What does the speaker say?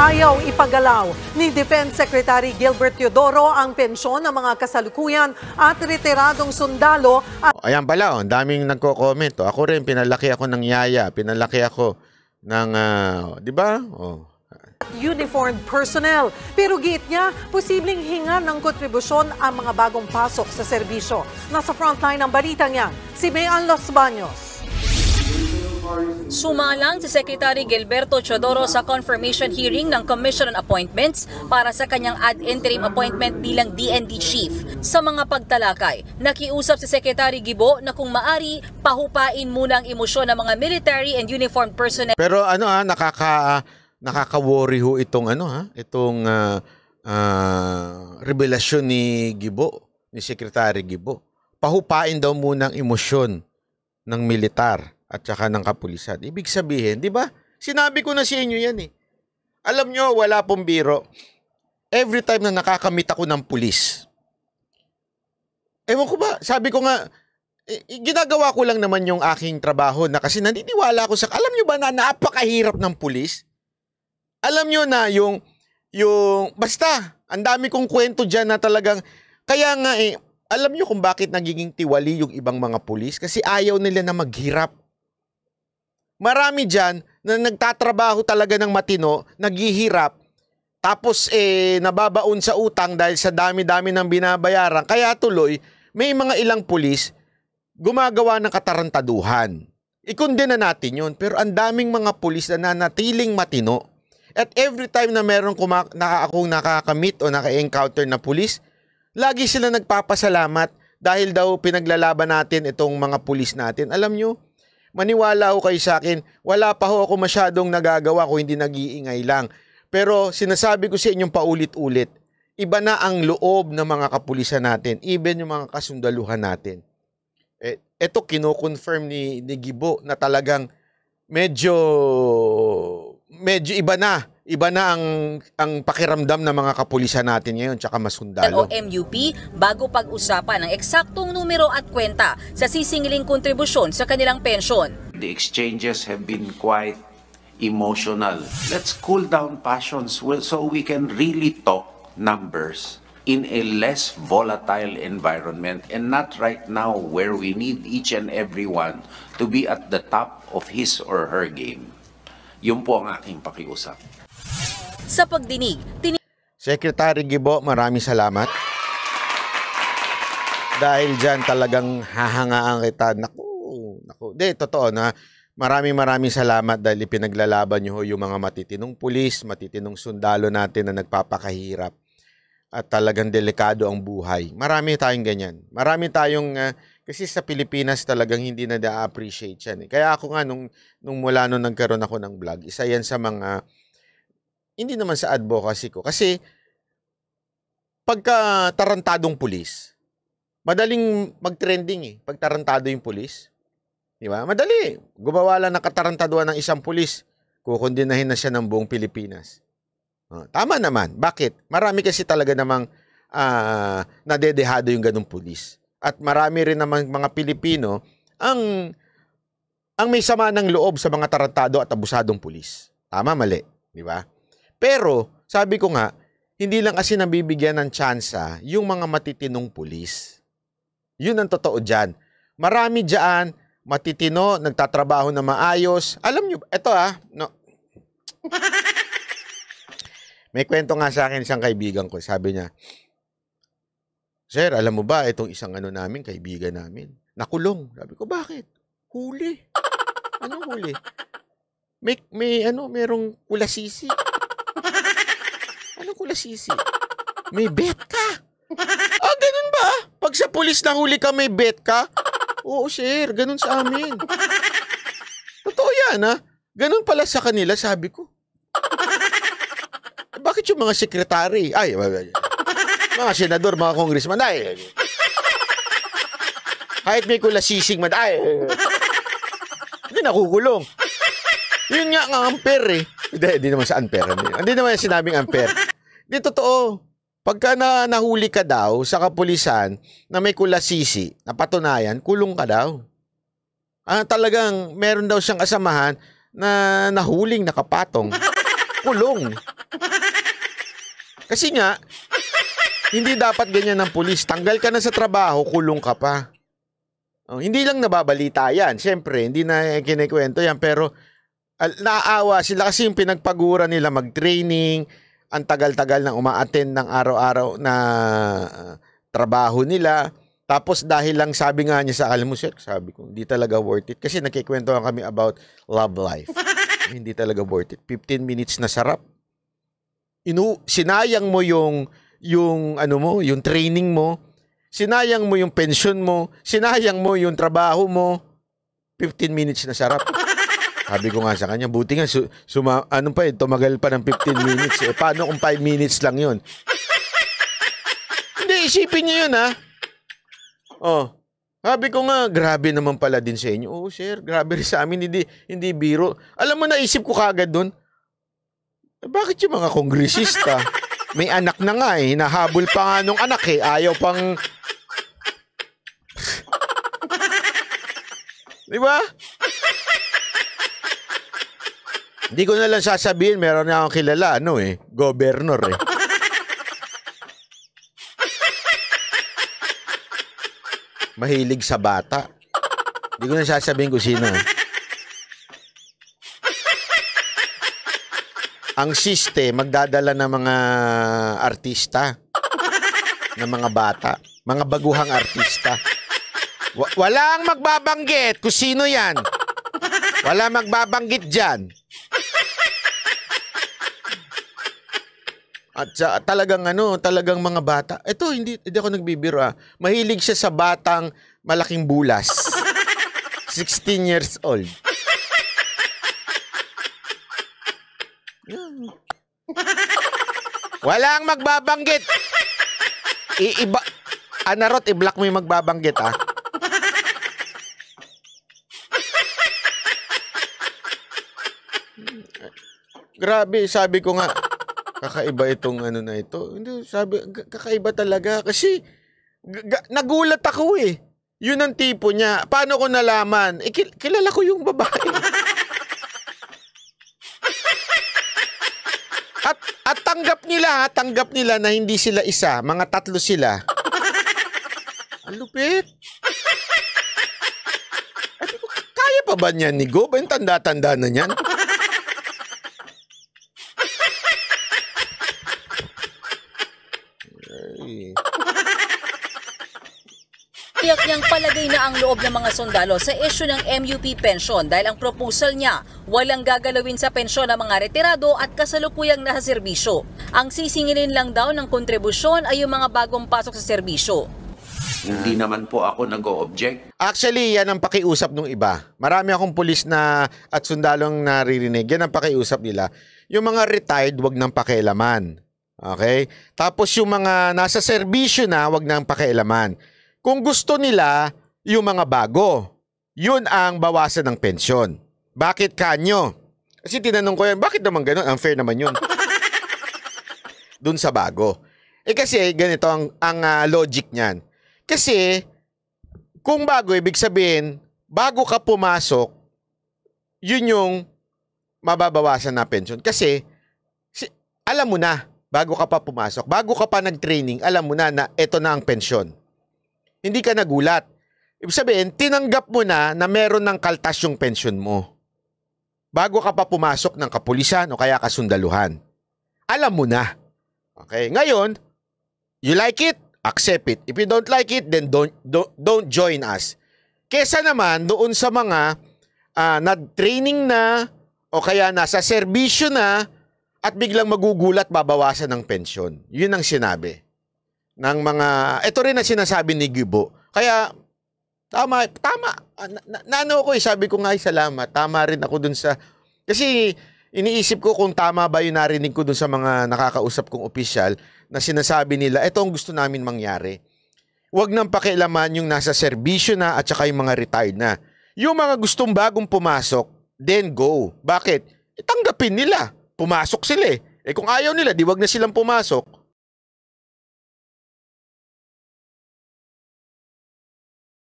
Ayaw ipagalaw ni Defense Secretary Gilbert Teodoro ang pensyon ng mga kasalukuyan at retiradong sundalo. At... Ayan pala, oh, ang daming nagko-comment. Oh. Ako rin, pinalaki ako ng yaya, pinalaki ako ng, uh, di ba? Oh, uniformed personnel. Pero git niya, posibleng hinga ng kontribusyon ang mga bagong pasok sa serbisyo. Nasa frontline ng balita niya, si Mayan Los Baños. Sumalang si Secretary Gilberto Chodoro sa confirmation hearing ng Commission on Appointments para sa kanyang ad interim appointment bilang DND Chief. Sa mga pagtalakay, nakiusap si Secretary Gibo na kung maari, pahupain muna ang emosyon ng mga military and uniformed personnel. Pero ano ha, ah, nakaka, ah, nakaka-worry ho itong ano ha, ah, itong uh, uh, revelasyon ni Gibo, ni Secretary Gibo. Pahupain daw muna ang emosyon ng militar at saka ng kapulisan. Ibig sabihin, di ba? Sinabi ko na sa inyo yan eh. Alam nyo, wala pong biro. Every time na nakakamit ako ng pulis, ewan ko ba, sabi ko nga, ginagawa ko lang naman yung aking trabaho na kasi naniniwala ako sa, alam nyo ba na napakahirap ng pulis? Alam nyo na yung, yung, basta, ang dami kong kwento dyan na talagang, kaya nga eh, alam nyo kung bakit nagiging tiwali yung ibang mga pulis? Kasi ayaw nila na maghirap marami dyan na nagtatrabaho talaga ng matino, naghihirap, tapos eh nababaon sa utang dahil sa dami-dami ng binabayaran. Kaya tuloy, may mga ilang pulis gumagawa ng katarantaduhan. Ikundena natin yun, pero ang daming mga pulis na nanatiling matino. At every time na meron kumak- na akong nakakamit o naka-encounter na pulis, lagi sila nagpapasalamat dahil daw pinaglalaban natin itong mga pulis natin. Alam nyo, maniwala ho kayo sa akin, wala pa ho ako masyadong nagagawa kung hindi nag-iingay lang. Pero sinasabi ko sa inyong paulit-ulit, iba na ang loob ng mga kapulisan natin, even yung mga kasundaluhan natin. Eh, ito kino ni, ni Gibo na talagang medyo medyo iba na Iba na ang ang pakiramdam ng mga kapulisan natin ngayon tsaka masundalo. sundalo. O MUP bago pag-usapan ang eksaktong numero at kwenta sa sisingiling kontribusyon sa kanilang pensyon. The exchanges have been quite emotional. Let's cool down passions so we can really talk numbers in a less volatile environment and not right now where we need each and everyone to be at the top of his or her game. Yun po ang aking pakiusap sa pagdinig. Tin- Secretary Gibo, maraming salamat. Dahil diyan talagang hahangaan kita. Naku, naku. Di, totoo na. Maraming maraming salamat dahil ipinaglalaban nyo yung mga matitinong pulis, matitinong sundalo natin na nagpapakahirap at talagang delikado ang buhay. Marami tayong ganyan. Marami tayong uh, kasi sa Pilipinas talagang hindi na da-appreciate yan. Eh. Kaya ako nga nung nung mula nung nagkaroon ako ng vlog, isa yan sa mga hindi naman sa advocacy ko. Kasi, pagka tarantadong pulis, madaling mag-trending eh. Pag tarantado yung pulis. Di ba? Madali. Gumawala na katarantaduan ng isang pulis. Kukundinahin na siya ng buong Pilipinas. Oh, tama naman. Bakit? Marami kasi talaga namang uh, nadedehado yung ganung pulis. At marami rin naman mga Pilipino ang ang may sama ng loob sa mga tarantado at abusadong pulis. Tama, mali. Di ba? Pero, sabi ko nga, hindi lang kasi nabibigyan ng tsansa yung mga matitinong pulis. Yun ang totoo dyan. Marami dyan, matitino, nagtatrabaho na maayos. Alam nyo, eto ah, no. May kwento nga sa akin isang kaibigan ko. Sabi niya, Sir, alam mo ba, itong isang ano namin, kaibigan namin, nakulong. Sabi ko, bakit? Huli. Ano huli? May, may ano, merong kulasisi. Paano ko lasisi? May bet ka. Ah, ganun ba? Pag sa pulis nahuli ka, may bet ka? Oo, sir. Ganun sa amin. Totoo yan, ha? Ah. Ganun pala sa kanila, sabi ko. Eh, bakit yung mga sekretary? Ay, mga senador, mga congressman, ay, kahit may kulasising man, ay, hindi nakukulong. Yun nga ang unfair eh. Hindi, hindi naman sa unfair. Hindi naman sinabing unfair. Di totoo. Pagka na nahuli ka daw sa kapulisan na may kulasisi, napatunayan, kulong ka daw. Ah, talagang meron daw siyang kasamahan na nahuling nakapatong. Kulong. Kasi nga, hindi dapat ganyan ng pulis. Tanggal ka na sa trabaho, kulong ka pa. Oh, hindi lang nababalita yan. Siyempre, hindi na kinikwento yan. Pero al- ah, naaawa sila kasi yung pinagpagura nila mag-training, ang tagal-tagal nang umaattend ng araw-araw na trabaho nila. Tapos dahil lang sabi nga niya sa almusir, sabi ko, hindi talaga worth it. Kasi nakikwento kami about love life. hindi talaga worth it. 15 minutes na sarap. Inu sinayang mo yung yung ano mo, yung training mo, sinayang mo yung pension mo, sinayang mo yung trabaho mo. 15 minutes na sarap. Sabi ko nga sa kanya, buti nga, su- suma, ano pa eh, tumagal pa ng 15 minutes. Eh, paano kung 5 minutes lang yun? Hindi, isipin niyo yun, ha? Oh. Sabi ko nga, grabe naman pala din sa inyo. Oo, oh, sir, grabe rin sa amin, hindi, hindi biro. Alam mo, naisip ko kagad doon, eh, bakit yung mga kongresista, may anak na nga eh, hinahabol pa nga nung anak eh, ayaw pang... Di ba? Hindi ko na lang sasabihin, meron na akong kilala, ano eh, governor eh. Mahilig sa bata. Hindi ko na sasabihin kung sino. Ang siste, magdadala ng mga artista. Ng mga bata. Mga baguhang artista. W- ang magbabanggit kung sino yan. Wala magbabanggit dyan. At uh, talagang ano, talagang mga bata. Ito, hindi, hindi ako nagbibiro ah. Mahilig siya sa batang malaking bulas. 16 years old. Yan. Walang magbabanggit. Iiba. Anarot, ah, i-block mo yung magbabanggit ah. Grabe, sabi ko nga kakaiba itong ano na ito. Hindi, sabi, kakaiba talaga. Kasi, nagulat ako eh. Yun ang tipo niya. Paano ko nalaman? Eh, kil- kilala ko yung babae. at, at tanggap nila, tanggap nila na hindi sila isa. Mga tatlo sila. Ang lupit. Kaya pa ba niyan ni Gob? Ang tanda-tanda na niyan. kanyang palagay na ang loob ng mga sundalo sa isyu ng MUP pension dahil ang proposal niya walang gagalawin sa pensyon ng mga retirado at kasalukuyang nasa serbisyo. Ang sisingilin lang daw ng kontribusyon ay yung mga bagong pasok sa serbisyo. Hindi naman po ako nag-o-object. Actually, yan ang pakiusap ng iba. Marami akong pulis na at sundalong naririnig. Yan ang pakiusap nila. Yung mga retired, wag nang pakialaman. Okay? Tapos yung mga nasa serbisyo na, wag nang pakialaman kung gusto nila yung mga bago. Yun ang bawasan ng pensyon. Bakit kanyo? Kasi tinanong ko yan, bakit naman ganun? fair naman yun. Dun sa bago. Eh kasi ganito ang, ang uh, logic niyan. Kasi kung bago, ibig sabihin, bago ka pumasok, yun yung mababawasan na pension. Kasi si, alam mo na, bago ka pa pumasok, bago ka pa nag-training, alam mo na na ito na ang pension hindi ka nagulat. Ibig sabihin, tinanggap mo na na meron ng kaltas yung pension mo. Bago ka pa pumasok ng kapulisan o kaya kasundaluhan. Alam mo na. Okay, ngayon, you like it, accept it. If you don't like it, then don't, don't, don't join us. Kesa naman doon sa mga uh, nag-training na o kaya nasa serbisyo na at biglang magugulat babawasan ng pensyon. Yun ang sinabi ng mga ito rin ang sinasabi ni Gibo. Kaya tama tama ah, nano ko eh sabi ko nga ay salamat. Tama rin ako dun sa kasi iniisip ko kung tama ba 'yung narinig ko dun sa mga nakakausap kong opisyal na sinasabi nila ito ang gusto namin mangyari. Huwag nang pakialaman yung nasa serbisyo na at saka yung mga retired na. Yung mga gustong bagong pumasok, then go. Bakit? Itanggapin eh, nila. Pumasok sila eh. Eh kung ayaw nila, di wag na silang pumasok.